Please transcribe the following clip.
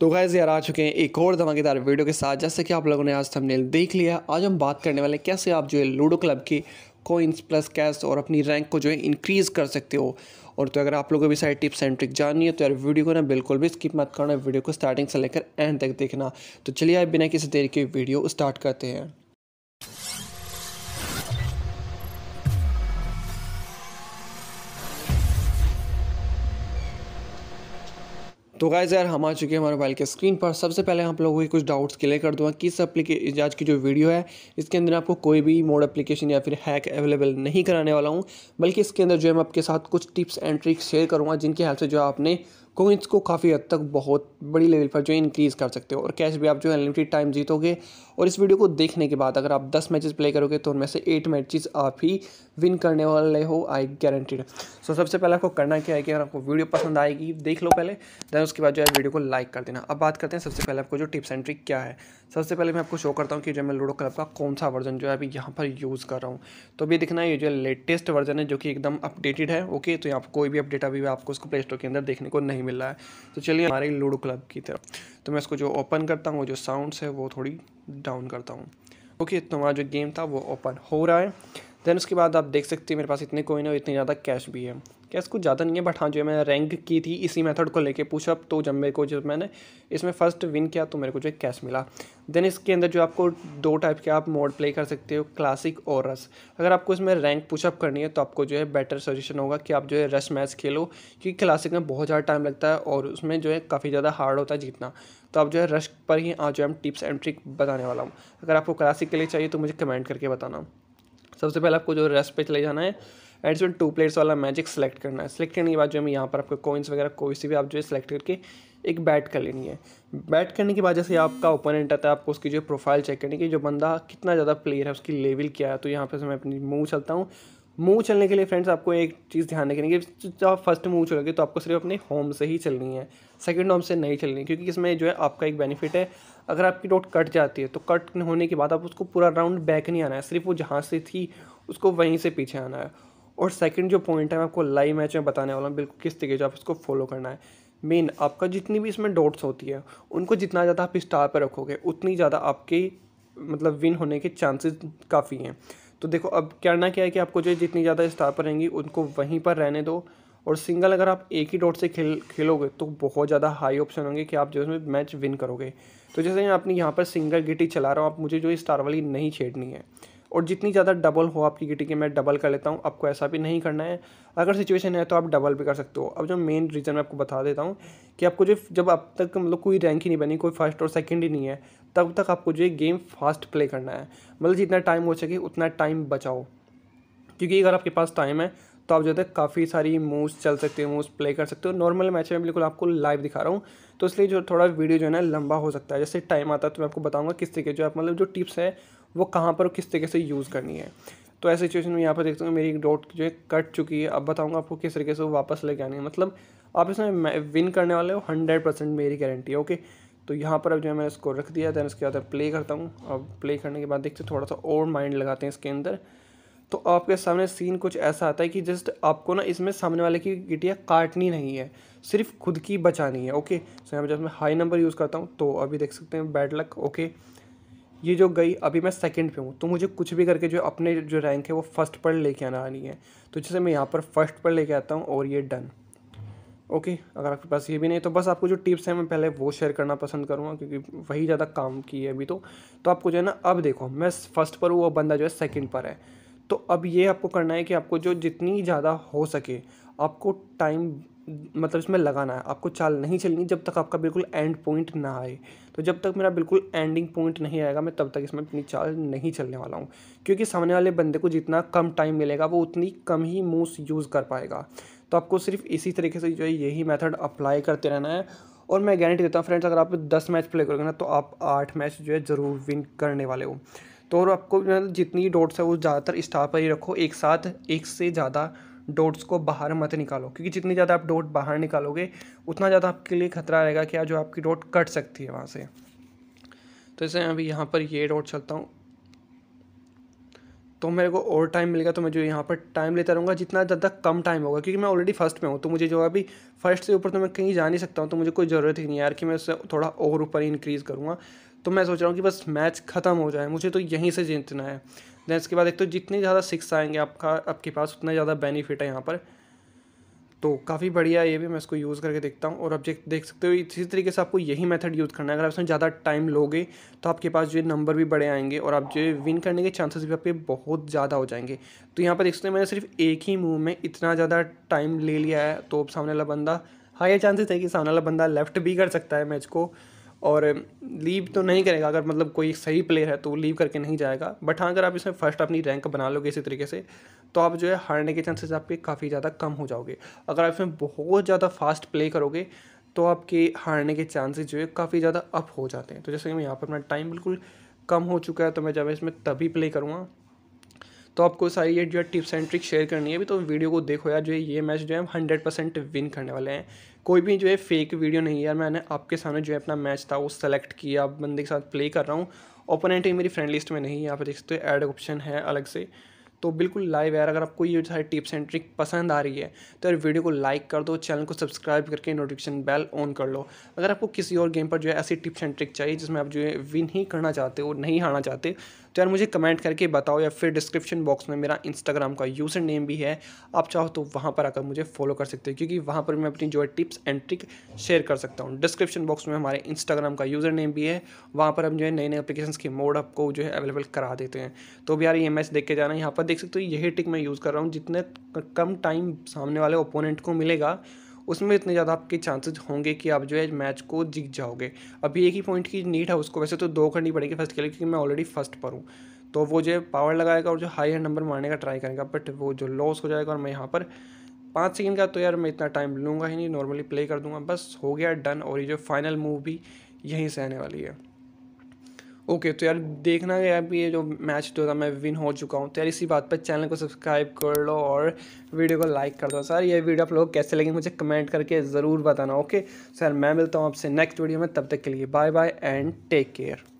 तो गैज़ यार आ चुके हैं एक और धमाकेदार वीडियो के साथ जैसे कि आप लोगों ने आज थंबनेल देख लिया आज हम बात करने वाले कैसे आप जो है लूडो क्लब की कोइंस प्लस कैश और अपनी रैंक को जो है इंक्रीज़ कर सकते हो और तो अगर आप लोगों को भी सारी टिप्स एंड ट्रिक जाननी है तो यार वीडियो को ना बिल्कुल भी स्किप मत करना वीडियो को स्टार्टिंग से लेकर एंड तक देखना तो चलिए आप बिना किसी देर के वीडियो स्टार्ट करते हैं तो गाइज़ यार हम आ चुके हैं हमारे मोबाइल के स्क्रीन पर सबसे पहले आप लोगों के कुछ डाउट्स क्लियर कर दूँगा किस एप्लीके आज की जो वीडियो है इसके अंदर आपको कोई भी मोड एप्लीकेशन या फिर हैक अवेलेबल नहीं कराने वाला हूँ बल्कि इसके अंदर जो है मैं आपके साथ कुछ टिप्स एंड ट्रिक्स शेयर करूँगा जिनकी हेल्प से जो आपने कोइंस को काफ़ी हद तक बहुत बड़ी लेवल पर जो है इंक्रीज़ कर सकते हो और कैश भी आप जो है अनलिमिटेड टाइम जीतोगे और इस वीडियो को देखने के बाद अगर आप 10 मैचेस प्ले करोगे तो उनमें से 8 मैचेस आप ही विन करने वाले हो आई गारंटीड सो सबसे पहले आपको करना क्या है कि अगर आपको वीडियो पसंद आएगी देख लो पहले दैन उसके बाद जो है वीडियो को लाइक कर देना अब बात करते हैं सबसे पहले आपको जो टिप्स एंड ट्रिक क्या है सबसे पहले मैं आपको शो करता हूँ कि जो मैं लूडो क्लब का कौन सा वर्जन जो है अभी यहाँ पर यूज़ कर रहा हूँ तो अभी दिखना है ये जो लेटेस्ट वर्जन है जो कि एकदम अपडेटेड है ओके तो यहाँ पर कोई भी अपडेट अभी आपको उसको प्ले स्टोर के अंदर देखने को नहीं मिल रहा है तो चलिए हमारे लूडो क्लब की तरफ तो मैं इसको जो ओपन करता हूँ जो साउंडस है वो थोड़ी डाउन करता हूँ ओके तो हमारा जो गेम था वो ओपन हो रहा है देन उसके बाद आप देख सकते हैं मेरे पास इतने कोइन है और इतनी ज़्यादा कैश भी है कैस कुछ ज़्यादा नहीं है बट हाँ जो मैंने रैंक की थी इसी मेथड को लेके पुशअप तो जब मेरे को जब मैंने इसमें फर्स्ट विन किया तो मेरे को जो है कैश मिला देन इसके अंदर जो आपको दो टाइप के आप मोड प्ले कर सकते हो क्लासिक और रस अगर आपको इसमें रैंक पुशअप करनी है तो आपको जो है बेटर सजेशन होगा कि आप जो है रस मैच खेलो क्योंकि क्लासिक में बहुत ज़्यादा टाइम लगता है और उसमें जो है काफ़ी ज़्यादा हार्ड होता है जीतना तो आप जो है रश पर ही आज जो है टिप्स एंड ट्रिक बताने वाला हूँ अगर आपको क्लासिक के लिए चाहिए तो मुझे कमेंट करके बताना सबसे पहले आपको जो रस पे चले जाना है एडिशनल टू प्लेट्स वाला मैजिक सेलेक्ट करना है सेलेक्ट करने के बाद जो हमें यहाँ पर आपको कोइंस वगैरह कोई सी भी आप जो है सेलेक्ट करके एक बैट कर लेनी है बैट करने के बाद जैसे आपका ओपोनेंट आता है आपको उसकी जो प्रोफाइल चेक करनी कि जो बंदा कितना ज़्यादा प्लेयर है उसकी लेवल क्या है तो यहाँ पर मैं अपनी मूव चलता हूँ मूव चलने के लिए फ्रेंड्स आपको एक चीज़ ध्यान रखेंगे जब आप फर्स्ट मूव चलोगे तो आपको सिर्फ अपने होम से ही चलनी है सेकंड होम से नहीं चलनी है क्योंकि इसमें जो है आपका एक बेनिफिट है अगर आपकी डॉट कट जाती है तो कट होने के बाद आप उसको पूरा राउंड बैक नहीं आना है सिर्फ वो जहाँ से थी उसको वहीं से पीछे आना है और सेकंड जो पॉइंट है मैं आपको लाइव मैच में बताने वाला हूँ बिल्कुल किस तरीके से आप इसको फॉलो करना है मेन आपका जितनी भी इसमें डॉट्स होती है उनको जितना ज़्यादा आप स्टार पर रखोगे उतनी ज़्यादा आपकी मतलब विन होने के चांसेस काफ़ी हैं तो देखो अब करना क्या है कि आपको जो जितनी ज़्यादा स्टार पर रहेंगी उनको वहीं पर रहने दो और सिंगल अगर आप एक ही डॉट से खेल खेलोगे तो बहुत ज़्यादा हाई ऑप्शन होंगे कि आप जो है मैच विन करोगे तो जैसे आपने यहाँ पर सिंगल गिटी चला रहा हूँ आप मुझे जो स्टार वाली नहीं छेड़नी है और जितनी ज़्यादा डबल हो आपकी गिटी की मैं डबल कर लेता हूँ आपको ऐसा भी नहीं करना है अगर सिचुएशन है तो आप डबल भी कर सकते हो अब जो मेन रीज़न मैं आपको बता देता हूँ कि आपको जो जब अब तक मतलब कोई रैंक ही नहीं बनी कोई फर्स्ट और सेकेंड ही नहीं है तब तक आपको जो गेम फास्ट प्ले करना है मतलब जितना टाइम हो सके उतना टाइम बचाओ क्योंकि अगर आपके पास टाइम है तो आप जो है तो काफ़ी सारी मूव्स चल सकते हो मूव्स प्ले कर सकते हो नॉर्मल मैच में बिल्कुल आपको लाइव दिखा रहा हूँ तो इसलिए जो थोड़ा वीडियो जो है ना लंबा हो सकता है जैसे टाइम आता है तो मैं आपको बताऊँगा किस तरीके जो आप मतलब जो टिप्स है वो कहाँ पर किस तरीके से यूज़ करनी है तो ऐसी सिचुएशन में यहाँ पर देखते हो मेरी एक डॉट जो है कट चुकी है अब बताऊँगा आपको किस तरीके से वो वापस लेके आनी है मतलब आप इसमें विन करने वाले हो हंड्रेड परसेंट मेरी गारंटी है ओके तो यहाँ पर अब जो है मैंने इसको रख दिया दैन उसके बाद प्ले करता हूँ अब प्ले करने के बाद देखते थोड़ा सा और माइंड लगाते हैं इसके अंदर तो आपके सामने सीन कुछ ऐसा आता है कि जस्ट आपको ना इसमें सामने वाले की गिटिया काटनी नहीं है सिर्फ खुद की बचानी है ओके सो तो यहाँ पर जब मैं हाई नंबर यूज़ करता हूँ तो अभी देख सकते हैं बैड लक ओके ये जो गई अभी मैं सेकंड पे हूँ तो मुझे कुछ भी करके जो अपने जो रैंक है वो फर्स्ट पर लेके आना आनी है तो जैसे मैं यहाँ पर फर्स्ट पर लेके आता हूँ और ये डन ओके अगर आपके पास ये भी नहीं तो बस आपको जो टिप्स हैं मैं पहले वो शेयर करना पसंद करूँगा क्योंकि वही ज़्यादा काम की है अभी तो तो आपको जो है ना अब देखो मैं फर्स्ट पर हूँ वो बंदा जो है सेकेंड पर है तो अब ये आपको करना है कि आपको जो जितनी ज़्यादा हो सके आपको टाइम मतलब इसमें लगाना है आपको चाल नहीं चलनी जब तक आपका बिल्कुल एंड पॉइंट ना आए तो जब तक मेरा बिल्कुल एंडिंग पॉइंट नहीं आएगा मैं तब तक इसमें अपनी चाल नहीं चलने वाला हूँ क्योंकि सामने वाले बंदे को जितना कम टाइम मिलेगा वो उतनी कम ही मूव्स यूज़ कर पाएगा तो आपको सिर्फ इसी तरीके से जो है यही मेथड अप्लाई करते रहना है और मैं गारंटी देता हूँ फ्रेंड्स अगर आप दस मैच प्ले करोगे ना तो आप आठ मैच जो है ज़रूर विन करने वाले हो तो और आपको जितनी डॉट्स है वो ज़्यादातर स्टार पर ही रखो एक साथ एक से ज़्यादा डोट्स को बाहर मत निकालो क्योंकि जितनी ज़्यादा आप डोट बाहर निकालोगे उतना ज़्यादा आपके लिए खतरा रहेगा कि जो आपकी डोट कट सकती है वहाँ से तो जैसे अभी यहाँ पर ये डोट चलता हूँ तो मेरे को और टाइम मिलेगा तो मैं जो यहाँ पर टाइम लेता रहूँगा जितना ज़्यादा कम टाइम होगा क्योंकि मैं ऑलरेडी फर्स्ट में हूँ तो मुझे जो अभी फर्स्ट से ऊपर तो मैं कहीं जा नहीं सकता हूँ तो मुझे कोई ज़रूरत ही नहीं यार कि मैं उससे थोड़ा और ऊपर इंक्रीज़ करूँगा तो मैं सोच रहा हूँ कि बस मैच ख़त्म हो जाए मुझे तो यहीं से जीतना है देन इसके बाद एक तो जितने ज़्यादा सिक्स आएंगे आपका आपके पास उतना ज़्यादा बेनिफिट है यहाँ पर तो काफ़ी बढ़िया ये भी मैं इसको यूज़ करके देखता हूँ और ऑब्जेक्ट देख सकते हो इसी तरीके से आपको यही मेथड यूज़ करना है अगर आप इसमें ज़्यादा टाइम लोगे तो आपके पास जो है नंबर भी बड़े आएंगे और आप जो विन करने के चांसेस भी आपके बहुत ज़्यादा हो जाएंगे तो यहाँ पर देख सकते हैं मैंने सिर्फ एक ही मूव में इतना ज़्यादा टाइम ले लिया है तो सामने वाला बंदा हाँ ये चांसेस है कि सामने वाला बंदा लेफ्ट भी कर सकता है मैच को और लीव तो नहीं करेगा अगर मतलब कोई सही प्लेयर है तो लीव करके नहीं जाएगा बट हाँ अगर आप इसमें फर्स्ट अपनी रैंक बना लोगे इसी तरीके से तो आप जो है हारने के चांसेस आपके काफ़ी ज़्यादा कम हो जाओगे अगर आप इसमें बहुत ज़्यादा फास्ट प्ले करोगे तो आपके हारने के चांसेस जो है काफ़ी ज़्यादा अप हो जाते हैं तो जैसे कि मैं यहाँ पर अपना टाइम बिल्कुल कम हो चुका है तो मैं जब इसमें तभी प्ले करूँगा तो आपको सारी ये जो है टिप्स एंड ट्रिक शेयर करनी है अभी तो वीडियो को देखो यार जो है ये मैच जो है हम हंड्रेड परसेंट विन करने वाले हैं कोई भी जो है फेक वीडियो नहीं है यार मैंने आपके सामने जो है अपना मैच था वो सेलेक्ट किया बंदे के साथ प्ले कर रहा हूँ ओपोनेंट ही मेरी फ्रेंड लिस्ट में नहीं है यहाँ पर देख सकते हो ऐड ऑप्शन है अलग से तो बिल्कुल लाइव यार अगर आपको ये सारी टिप्स एंड ट्रिक पसंद आ रही है तो यार वीडियो को लाइक कर दो चैनल को सब्सक्राइब करके नोटिफिकेशन बेल ऑन कर लो अगर आपको किसी और गेम पर जो है ऐसी टिप्स एंड ट्रिक चाहिए जिसमें आप जो है विन ही करना चाहते हो नहीं हारना चाहते तो यार मुझे कमेंट करके बताओ या फिर डिस्क्रिप्शन बॉक्स में मेरा इंस्टाग्राम का यूज़र नेम भी है आप चाहो तो वहाँ पर आकर मुझे फॉलो कर सकते हो क्योंकि वहाँ पर मैं अपनी जो है टिप्स एंड ट्रिक शेयर कर सकता हूँ डिस्क्रिप्शन बॉक्स में हमारे इंस्टाग्राम का यूज़र नेम भी है वहाँ पर हम जो है नए नए अपलीकेशन के मोड आपको जो है अवेलेबल करा देते हैं तो भी यार ये मैच देख के जाना यहाँ पर देख सकते हो यही टिक मैं यूज़ कर रहा हूँ जितने कम टाइम सामने वाले ओपोनेंट को मिलेगा उसमें इतने ज़्यादा आपके चांसेस होंगे कि आप जो है मैच को जीत जाओगे अभी एक ही पॉइंट की नीड है उसको वैसे तो दो करनी पड़ेगी फर्स्ट के लिए क्योंकि मैं ऑलरेडी फर्स्ट पर हूँ तो वो जो है पावर लगाएगा और जो हाई हैंड नंबर मारने का ट्राई करेगा बट वो जो लॉस हो जाएगा और मैं यहाँ पर पाँच सेकंड का तो यार मैं इतना टाइम लूँगा ही नहीं नॉर्मली प्ले कर दूंगा बस हो गया डन और ये जो फाइनल मूव भी यहीं से आने वाली है ओके तो यार देखना कि अभी ये जो मैच जो था मैं विन हो चुका हूँ तो यार इसी बात पर चैनल को सब्सक्राइब कर लो और वीडियो को लाइक कर दो सर ये वीडियो आप लोग कैसे लगे मुझे कमेंट करके ज़रूर बताना ओके सर मैं मिलता हूँ आपसे नेक्स्ट वीडियो में तब तक के लिए bye bye and take care